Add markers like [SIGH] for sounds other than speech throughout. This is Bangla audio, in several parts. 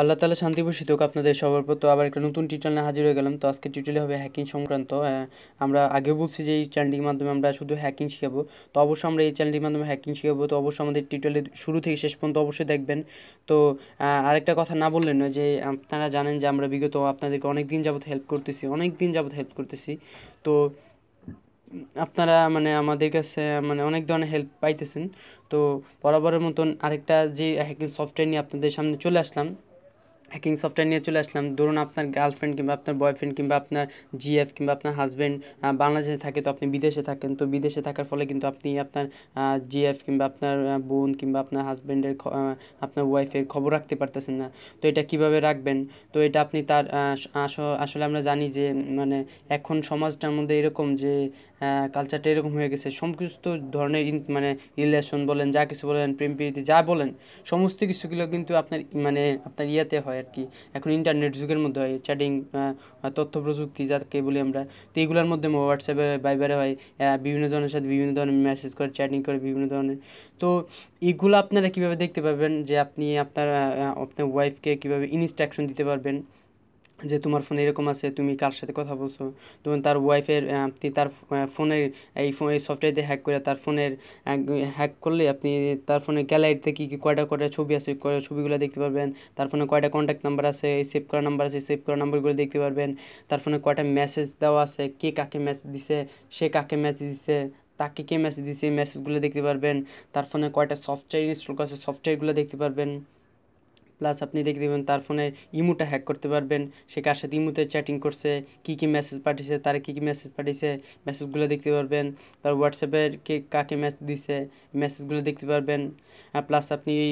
আল্লাহ তালা শান্তি বসিতক আপনাদের সবার পর তো আবার একটা নতুন টিউটোরিয়াল নিয়ে হাজির হয়ে গেলাম তো আজকে টিউটালে হবে হ্যাকিং সংক্রান্ত আমরা আগে বলছি যে এই চ্যানেলটির মাধ্যমে আমরা শুধু হ্যাকিং শিখাবো তো অবশ্যই আমরা এই চ্যানেলটির মাধ্যমে হ্যাকিং শিখাবো তো অবশ্যই আমাদের টিউটালে শুরু থেকে শেষ পর্যন্ত অবশ্যই দেখবেন তো আরেকটা কথা না বললেন না যে আপনারা জানেন যে আমরা বিগত আপনাদেরকে অনেক দিন যাবত হেল্প করতেছি অনেক দিন যাবত হেল্প করতেছি তো আপনারা মানে আমাদের কাছে মানে অনেক ধরনের হেল্প পাইতেছেন তো বরাবরের মতন আরেকটা যে হ্যাকিং সফটওয়্যার নিয়ে আপনাদের সামনে চলে আসলাম হ্যাকিং সফটওয়্যার নিয়ে চলে আসলাম ধরুন আপনার গার্লফ্রেন্ড কিংবা আপনার বয়ফ্রেন্ড কিংবা আপনার জিএফ কিংবা আপনার হাজব্যান্ড বাংলাদেশে থাকে তো আপনি বিদেশে থাকেন তো বিদেশে থাকার ফলে কিন্তু আপনি আপনার জিএফ কিংবা আপনার বোন কিংবা আপনার হাজব্যান্ডের আপনার ওয়াইফের খবর রাখতে পারতেছেন না তো এটা কিভাবে রাখবেন তো এটা আপনি তার আসলে আমরা জানি যে মানে এখন সমাজটার মধ্যে এরকম যে কালচারটা এরকম হয়ে গেছে সমস্ত ধরনের মানে রিলেশন বলেন যা কিছু বলেন প্রেম প্রীতি যা বলেন সমস্ত কিছুগুলো কিন্তু আপনার মানে আপনার ইয়েতে হয় হয় আর কি এখন ইন্টারনেট যুগের মধ্যে হয় চ্যাটিং তথ্য প্রযুক্তি যাকে বলি আমরা তো এইগুলোর মধ্যে হোয়াটসঅ্যাপে বাইবারে হয় বিভিন্ন জনের সাথে বিভিন্ন ধরনের মেসেজ করে চ্যাটিং করে বিভিন্ন ধরনের তো এইগুলো আপনারা কীভাবে দেখতে পাবেন যে আপনি আপনার আপনার ওয়াইফকে কীভাবে ইনস্ট্রাকশন দিতে পারবেন যে তোমার ফোন এরকম আছে তুমি কার সাথে কথা বলছো তখন তার ওয়াইফের আপনি তার ফোনের এই ফোন এই দিয়ে হ্যাক করে তার ফোনের হ্যাক করলে আপনি তার ফোনের গ্যালারিতে কী কী কয়টা কয়টা ছবি আছে ছবিগুলো দেখতে পারবেন তার ফোনে কয়টা কন্ট্যাক্ট নাম্বার আছে এই সেভ করা নাম্বার আছে সেভ করা নাম্বারগুলো দেখতে পারবেন তার ফোনে কয়টা মেসেজ দেওয়া আছে কে কাকে মেসেজ দিছে সে কাকে মেসেজ দিছে তাকে কে মেসেজ দিছে এই মেসেজগুলো দেখতে পারবেন তার ফোনে কয়টা সফটওয়্যার ইনস্টল করা আছে সফটওয়্যারগুলো দেখতে পারবেন প্লাস আপনি দেখে দেবেন তার ফোনে ইমুটা হ্যাক করতে পারবেন সে কার সাথে ইমুতে চ্যাটিং করছে কী কী মেসেজ পাঠিয়েছে তার কী কী মেসেজ পাঠিয়েছে মেসেজগুলো দেখতে পারবেন তার হোয়াটসঅ্যাপের কে কাকে মেসেজ দিছে মেসেজগুলো দেখতে পারবেন প্লাস আপনি এই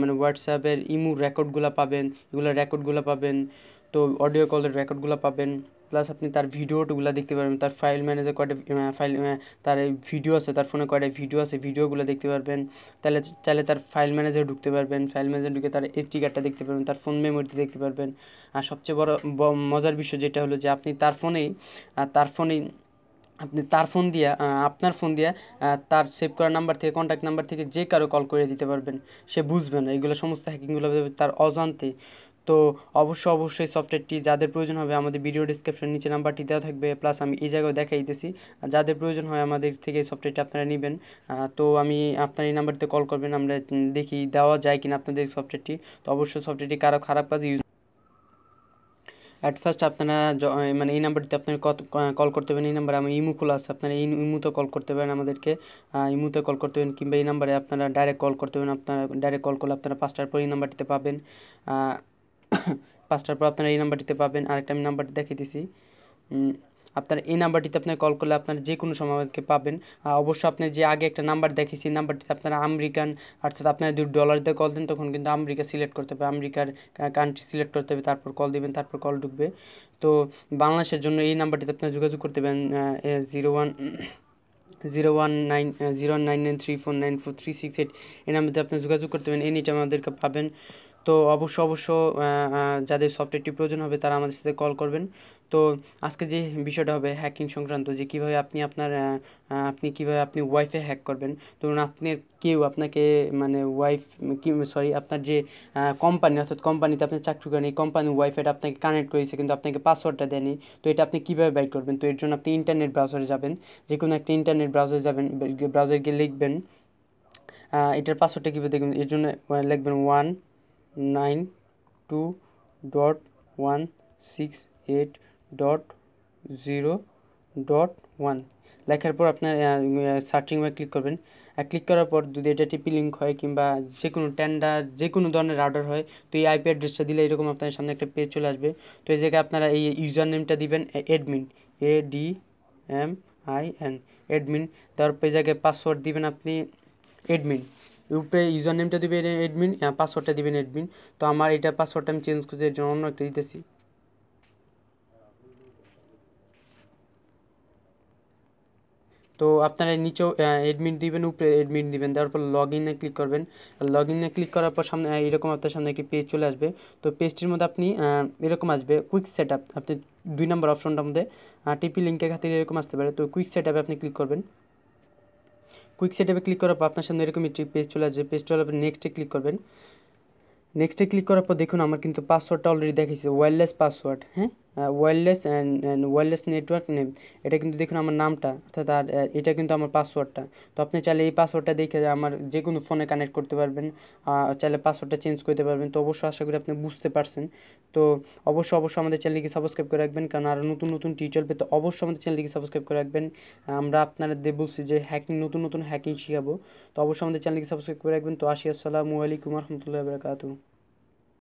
মানে হোয়াটসঅ্যাপের ইমু রেকর্ডগুলো পাবেন এগুলো রেকর্ডগুলো পাবেন তো অডিও কলের রেকর্ডগুলো পাবেন প্লাস আপনি তার ভিডিওগুলো দেখতে পারবেন তার ফাইল ম্যানেজার কয়টা ফাইল তার ভিডিও আছে তার ফোনে কয়টা ভিডিও আছে ভিডিওগুলো দেখতে পারবেন তাহলে চাইলে তার ফাইল ম্যানেজার ঢুকতে পারবেন ফাইল ম্যানেজার ঢুকে তার এইচডি কার্ডটা দেখতে পারবেন তার ফোন মেমোরিতে দেখতে পারবেন আর সবচেয়ে বড় মজার বিষয় যেটা হলো যে আপনি তার ফোনেই তার ফোনেই আপনি তার ফোন দিয়া আপনার ফোন দিয়ে তার সেভ করা নাম্বার থেকে কন্ট্যাক্ট নাম্বার থেকে যে কারো কল করে দিতে পারবেন সে বুঝবে না এগুলো সমস্ত হ্যাকিংগুলো তার অজান্তে তো অবশ্যই অবশ্যই সফটওয়্যারটি যাদের প্রয়োজন হবে আমাদের ভিডিও ডিসক্রিপশন নিচে নাম্বারটি দেওয়া থাকবে প্লাস আমি এই জায়গায় দেখাইতেছি যাদের প্রয়োজন হয় আমাদের থেকে সফটওয়্যারটি আপনারা নেবেন তো আমি আপনার এই নাম্বারটিতে কল করবেন আমরা দেখি দেওয়া যায় কিনা আপনাদের সফটওয়্যারটি তো অবশ্যই সফটওয়্যারটি কারো খারাপ কাজে ইউজ অ্যাট ফার্স্ট আপনারা মানে এই নাম্বারটিতে আপনার কত কল করতে পারেন এই নাম্বারে আমার ইমু খোলা আছে আপনারা এই ইমুতে কল করতে পারেন আমাদেরকে ইমুতে কল করতে পারেন কিংবা এই নাম্বারে আপনারা ডাইরেক্ট কল করতে পারেন আপনারা ডাইরেক্ট কল করলে আপনারা পাঁচটার পর এই নাম্বারটিতে পাবেন [COUGHS] পাঁচটার পর আপনারা এই নাম্বারটিতে পাবেন আরেকটা আমি নাম্বারটি দেখিয়ে দিছি আপনার এই নাম্বারটিতে আপনার কল করলে আপনার যে কোনো সময় আমাকে পাবেন অবশ্য আপনি যে আগে একটা নাম্বার দেখেছি নাম্বারটিতে আপনারা আমেরিকান অর্থাৎ আপনার দু ডলার দিয়ে কল দেন তখন কিন্তু আমেরিকা সিলেক্ট করতে হবে আমেরিকার কান্ট্রি সিলেক্ট করতে হবে তারপর কল দেবেন তারপর কল ঢুকবে তো বাংলাদেশের জন্য এই নাম্বারটিতে আপনার যোগাযোগ করতে পারেন zero one zero one nine zero nine nine three four nine four three six eight এই নাম্বারতে আপনি যোগাযোগ করতে পারেন এনি টাইম আমাদেরকে পাবেন তো অবশ্য অবশ্য যাদের সফটওয়্যারটি প্রয়োজন হবে তারা আমাদের সাথে কল করবেন তো আজকে যে বিষয়টা হবে হ্যাকিং সংক্রান্ত যে কীভাবে আপনি আপনার আপনি কীভাবে আপনি ওয়াইফে হ্যাক করবেন ধরুন আপনি কেউ আপনাকে মানে ওয়াইফ কি সরি আপনার যে কোম্পানি অর্থাৎ কোম্পানিতে আপনি চাকরি করেন এই কোম্পানি ওয়াইফাইটা আপনাকে কানেক্ট করেছে কিন্তু আপনাকে পাসওয়ার্ডটা দেয়নি তো এটা আপনি কীভাবে বাইট করবেন তো এর জন্য আপনি ইন্টারনেট ব্রাউজারে যাবেন যে কোনো একটা ইন্টারনেট ব্রাউজারে যাবেন ব্রাউজারে গিয়ে লিখবেন এটার পাসওয়ার্ডটা কীভাবে দেখবেন এর জন্য লিখবেন one nine two dot one six eight dot zero dot one লেখার পর আপনার সার্চিং ওয়ে ক্লিক করবেন আর ক্লিক করার পর যদি এটা টিপি লিঙ্ক হয় কিংবা যে কোনো টেন্ডা যে কোনো ধরনের অর্ডার হয় তো এই আইপি অ্যাড্রেসটা দিলে এরকম আপনার সামনে একটা পেজ চলে আসবে তো এই জায়গায় আপনারা এই ইউজার নেমটা দিবেন admin A D M I N admin তারপর এই জায়গায় পাসওয়ার্ড দিবেন আপনি এডমিন উপরে ইউজার নেমটা দিবেন অ্যাডমিন পাসওয়ার্ডটা দিবেন অ্যাডমিন তো আমার এটা পাসওয়ার্ডটা আমি চেঞ্জ করতে জন্য অন্য একটা দিতেছি তো আপনারা নিচেও অ্যাডমিন দিবেন উপরে অ্যাডমিন দিবেন দেওয়ার পর লগ ইনে ক্লিক করবেন লগ ইনে ক্লিক করার পর সামনে এরকম আপনার সামনে একটি পেজ চলে আসবে তো পেজটির মধ্যে আপনি এরকম আসবে কুইক সেট আপনি দুই নম্বর অপশনটার মধ্যে টিপি লিঙ্কের খাতে এরকম আসতে পারে তো কুইক সেট আপে আপনি ক্লিক করবেন क्विक सेट अप पे क्लिक করার পর আপনার সামনে এরকমই একটি পেজ চলে আসে পেস্ট অল ওভার নেক্সট এ ক্লিক করবেন নেক্সট এ ক্লিক করার পর দেখুন আমার কিন্তু পাসওয়ার্ডটা ऑलरेडी দেখা যাচ্ছে ওয়্যারলেস পাসওয়ার্ড হ্যাঁ wireless and wireless network name এটা কিন্তু দেখুন আমার নামটা অর্থাৎ আর এটা কিন্তু আমার পাসওয়ার্ডটা তো আপনি চাইলে এই পাসওয়ার্ডটা দেখে আমার যে কোনো ফোনে কানেক্ট করতে পারবেন চাইলে পাসওয়ার্ডটা চেঞ্জ করতে পারবেন তো অবশ্যই আশা করি আপনি বুঝতে পারছেন তো অবশ্যই অবশ্যই আমাদের চ্যানেলকে সাবস্ক্রাইব করে রাখবেন কারণ আরও নতুন নতুন টিউটোরিয়াল পেতে অবশ্যই আমাদের চ্যানেলকে সাবস্ক্রাইব করে রাখবেন আমরা দে বলছি যে হ্যাকিং নতুন নতুন হ্যাকিং শিখাবো তো অবশ্যই আমাদের চ্যানেলকে সাবস্ক্রাইব করে রাখবেন তো আসি আসসালামু আলাইকুম রহমতুল্লাহ বরকাতু